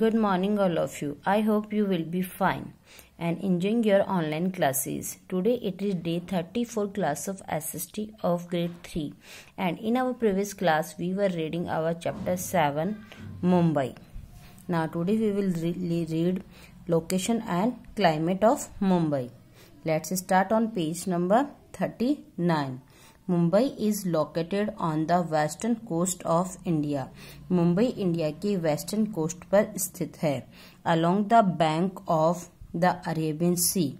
Good morning all of you. I hope you will be fine and enjoying your online classes. Today it is day 34 class of SST of grade 3 and in our previous class we were reading our chapter 7 Mumbai. Now today we will re read location and climate of Mumbai. Let's start on page number 39. Mumbai is located on the western coast of India Mumbai India के western coast पर स्थित है along the bank of the Arabian sea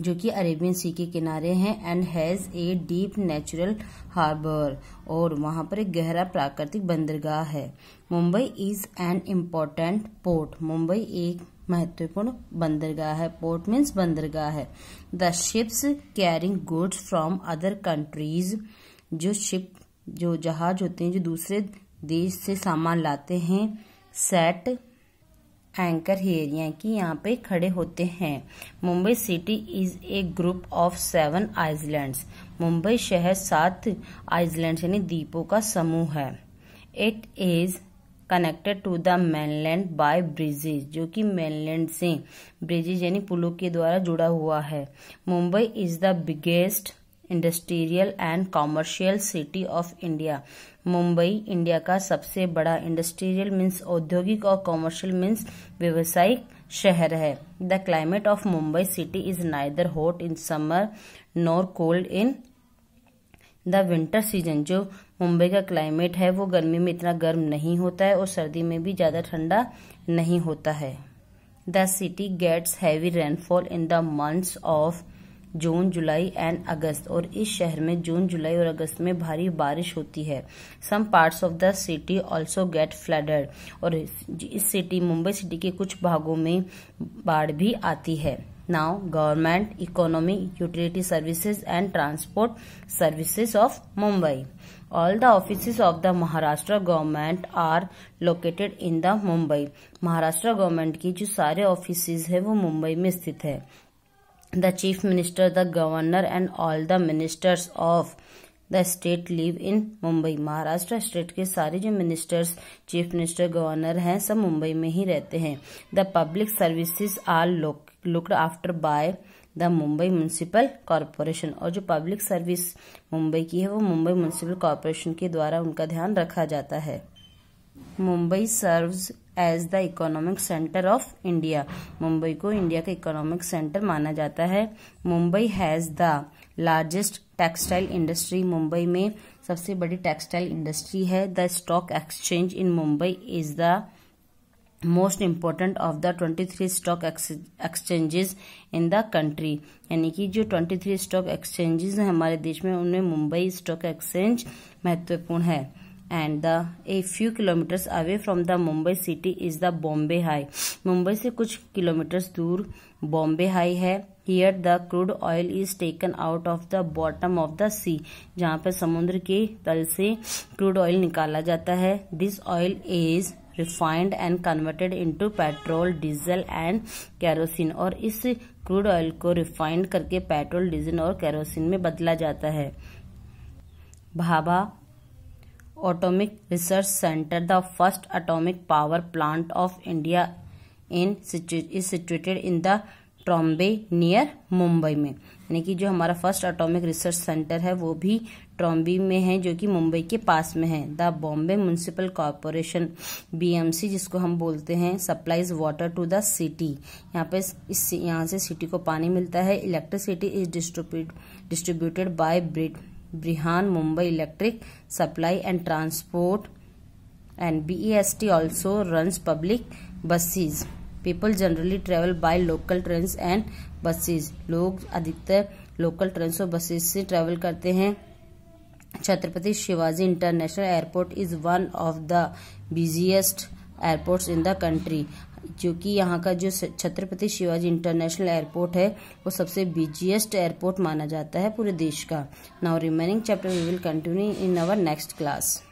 जो कि Arabian sea के किनारे हैं and has a deep natural harbour और वहां पर एक गहरा प्राकृतिक बंदरगाह है Mumbai is an important port Mumbai एक महत्वपूर्ण बंदरगाह है पोर्ट मीन्स बंदरगाह है the ships carrying goods from other countries जो शिप जो जहाज होते हैं जो दूसरे देश से सामान लाते हैं सेट एंकर हेयर की यहाँ पे खड़े होते हैं Mumbai city is a group of seven islands Mumbai शहर सात आइसलैंड यानी द्वीपों का समूह है it is connected to the mainland by bridges जो कि मैनलैंड से ब्रिजेज यानी पुलों के द्वारा जुड़ा हुआ है Mumbai is the biggest industrial and commercial city of India Mumbai India का सबसे बड़ा इंडस्ट्रियल मीन्स औद्योगिक और कॉमर्शियल मीन्स व्यवसायिक शहर है the climate of Mumbai city is neither hot in summer nor cold in the winter season जो मुंबई का क्लाइमेट है वो गर्मी में इतना गर्म नहीं होता है और सर्दी में भी ज़्यादा ठंडा नहीं होता है the city gets heavy rainfall in the months of June July and August और इस शहर में जून जुलाई और अगस्त में भारी बारिश होती है some parts of the city also get flooded और इस सिटी मुंबई सिटी के कुछ भागों में बाढ़ भी आती है now government economy utility services and transport services of mumbai all the offices of the maharashtra government are located in the mumbai maharashtra government की जो सारे offices है वो मुंबई में स्थित है the chief minister the governor and all the ministers of the state live in Mumbai Maharashtra state के सारे जो मिनिस्टर्स चीफ मिनिस्टर गवर्नर हैं सब मुंबई में ही रहते हैं the public services are looked after by the Mumbai municipal corporation और जो पब्लिक सर्विस मुंबई की है वो मुंबई म्यूनसिपल कॉरपोरेशन के द्वारा उनका ध्यान रखा जाता है Mumbai serves as the economic centre of India Mumbai को इंडिया का इकोनॉमिक सेंटर माना जाता है Mumbai has the largest textile industry Mumbai में सबसे बड़ी टेक्सटाइल इंडस्ट्री है the stock exchange in Mumbai is the most important of the twenty three stock exchanges in the country यानी कि जो ट्वेंटी थ्री स्टॉक एक्सचेंजेस हैं हमारे देश में उनमें मुंबई स्टॉक एक्सचेंज महत्वपूर्ण है and the a few kilometers away from the Mumbai city is the Bombay High. Mumbai से कुछ kilometers दूर Bombay High है here the crude oil is taken out of the bottom of the sea जहाँ पर समुद्र के तल से क्रूड ऑयल निकाला जाता है this oil is refined and converted into petrol diesel and kerosene और इस क्रूड ऑयल को रिफाइंड करके पेट्रोल डीजल और कैरोसिन में बदला जाता है Bhabha atomic research centre the first atomic power plant of India in is situated in the Trombay near Mumbai में यानी कि जो हमारा फर्स्ट एटॉमिक रिसर्च सेंटर है वो भी ट्रॉम्बे में है जो कि मुंबई के पास में है the Bombay municipal corporation BMC जिसको हम बोलते हैं supplies water to the city यहाँ पे इस यहाँ से सिटी को पानी मिलता है electricity is distributed by Brihan Brihan Mumbai Electric Supply and Transport and BEST also runs public buses. People generally travel by local trains and buses. लोग अधिकतर लोकल ट्रेन्स और बसेस से ट्रैवल करते हैं Chhatrapati Shivaji international airport is one of the busiest airports in the country जो कि यहाँ का जो छत्रपति शिवाजी इंटरनेशनल एयरपोर्ट है वो सबसे बिजिएस्ट एयरपोर्ट माना जाता है पूरे देश का now remaining chapter we will continue in our next class